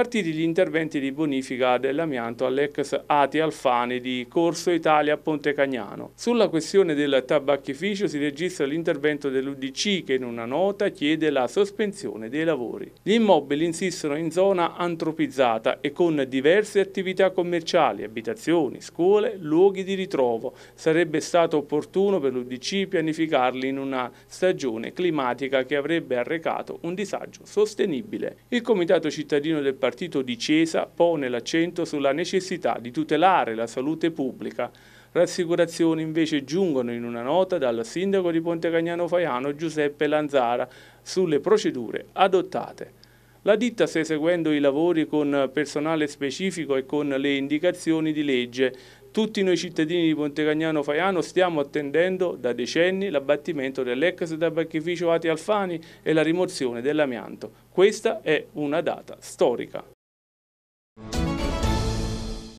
partiti gli interventi di bonifica dell'amianto all'ex Ati Alfani di Corso Italia a Ponte Cagnano. Sulla questione del tabacchificio si registra l'intervento dell'Udc che in una nota chiede la sospensione dei lavori. Gli immobili insistono in zona antropizzata e con diverse attività commerciali, abitazioni, scuole, luoghi di ritrovo. Sarebbe stato opportuno per l'Udc pianificarli in una stagione climatica che avrebbe arrecato un disagio sostenibile. Il Comitato Cittadino del Partito partito di Cesa pone l'accento sulla necessità di tutelare la salute pubblica. Rassicurazioni invece giungono in una nota dal sindaco di Pontecagnano Faiano Giuseppe Lanzara sulle procedure adottate. La ditta sta eseguendo i lavori con personale specifico e con le indicazioni di legge. Tutti noi cittadini di Pontecagnano Faiano stiamo attendendo da decenni l'abbattimento dell'ex tabacchificio Ati Alfani e la rimozione dell'amianto. Questa è una data storica.